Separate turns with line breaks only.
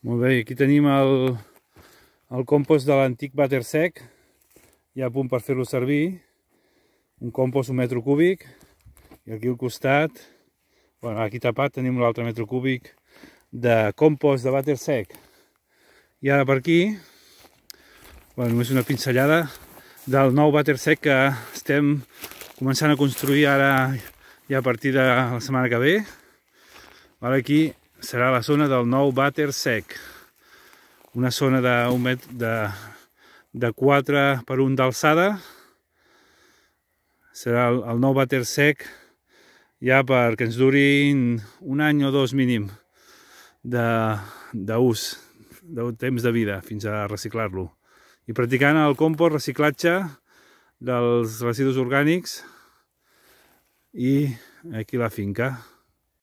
Molt bé, aquí tenim el, el compost de l'antic vàter sec, ja a punt per fer-lo servir. Un compost, un metro cúbic, i aquí al costat, bueno, aquí tapat tenim l'altre metro cúbic de compost de vàter sec. I ara per aquí, bueno, només una pinzellada del nou vàter sec que estem començant a construir ara ja a partir de la setmana que ve. Ara aquí serà la zona del nou vàter sec. Una zona de, un met, de, de 4 per 1 d'alçada. Serà el, el nou vàter sec ja perquè ens durin un any o dos mínim d'ús, de, de temps de vida fins a reciclar-lo. I practicant el compost, reciclatge dels residus orgànics i aquí la finca.